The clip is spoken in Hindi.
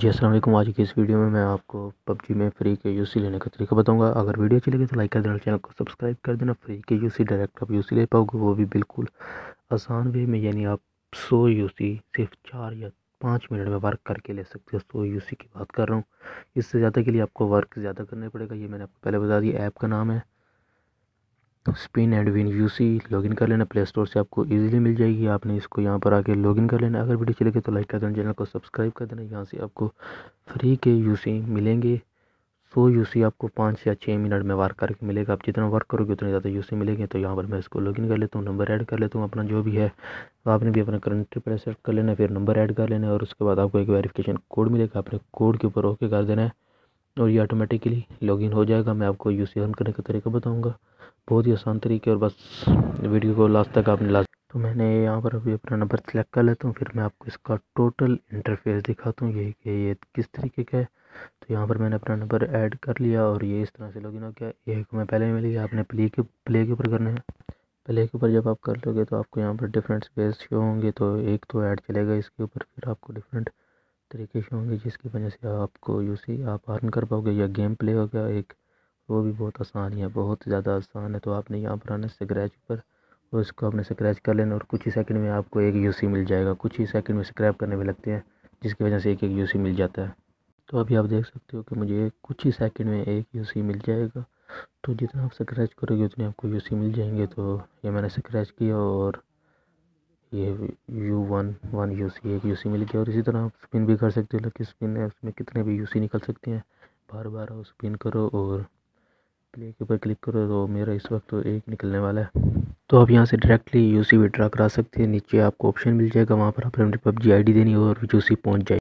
जी असल आज की इस वीडियो में मैं आपको पबजी में फ्री के यूसी लेने का तरीका बताऊंगा अगर वीडियो अच्छी लगे तो लाइक कर देना चैनल को सब्सक्राइब कर देना फ्री के यूसी डायरेक्ट आप यूसी ले पाओगे वो भी बिल्कुल आसान वे में यानी आप 100 यूसी सिर्फ चार या पाँच मिनट में वर्क करके ले सकते हो सो यू की बात कर रहा हूँ इससे ज़्यादा के लिए आपको वर्क ज़्यादा करना पड़ेगा ये मैंने आपको पहले बता दिया ऐप का नाम है spin and win UC login कर लेना प्ले स्टोर से आपको इजीली मिल जाएगी आपने इसको यहाँ पर आके लॉगिन कर लेना अगर वीडियो चलेगी तो लाइक कर देना चैनल को सब्सक्राइब कर देना यहाँ से आपको फ्री के यूसी मिलेंगे सो यूसी आपको पाँच या छः मिनट में वर्क करके मिलेगा आप जितना वर्क करोगे उतने ज़्यादा यूसी मिलेंगे तो यहाँ पर मैं इसको लॉगिन कर लेता हूँ नंबर ऐड कर लेता हूँ अपना जो भी है तो आपने भी अपना करंट पर सेट कर लेना फिर नंबर ऐड कर लेना और उसके बाद आपको एक वेरीफिकेशन कोड मिलेगा अपने कोड के ऊपर ओके कर देना है और ये ऑटोमेटिकली लॉगिन हो जाएगा मैं आपको यू ऑन करने का तरीका बताऊंगा बहुत ही आसान तरीके और बस वीडियो को लास्ट तक आपने लास्ट तो मैंने यहाँ पर अभी अपना नंबर सेलेक्ट कर लेता हूँ फिर मैं आपको इसका टोटल इंटरफेस दिखाता हूँ यही कि ये किस तरीके का है तो यहाँ पर मैंने अपना नंबर ऐड कर लिया और ये इस तरह से लॉगिन हो गया ये मैं पहले गया आपने प्ले के प्ले के ऊपर करना है प्ले के ऊपर जब आप कर लोगे तो आपको यहाँ पर डिफरेंट स्पेस शो होंगे तो एक तो ऐड चलेगा इसके ऊपर फिर आपको डिफरेंट तरीके से होंगे जिसकी वजह से आपको यूसी आप अर्न कर पाओगे या गेम प्ले हो गया एक वो भी बहुत आसान है बहुत ज़्यादा आसान है तो आपने यहाँ पर आना स्क्रैच पर और इसको आपने स्क्रैच कर लेना और कुछ ही सेकंड में आपको एक यूसी मिल जाएगा कुछ ही सेकंड में स्क्रैप करने में लगते हैं जिसकी वजह से एक एक यूसी मिल जाता है तो अभी आप देख सकते हो कि मुझे कुछ ही सेकंड में एक यूसी मिल जाएगा तो जितना आप स्क्रैच करोगे उतने आपको यूसी मिल जाएंगे तो ये मैंने स्क्रैच किया और ये U one one U C एक यू सी मिल गया और इसी तरह आप स्पिन भी कर सकते हो लकी स्पिन है उसमें कितने भी यू सी निकल सकते हैं बार बार आओ स्पिन करो और प्ले के ऊपर क्लिक करो तो मेरा इस वक्त तो एक निकलने वाला है तो आप यहाँ से डायरेक्टली यू सी विड्रा करा सकते हैं नीचे आपको ऑप्शन मिल जाएगा वहाँ पर आप अपनी पबजी आई डी देनी और यू सी पहुँच जाएगी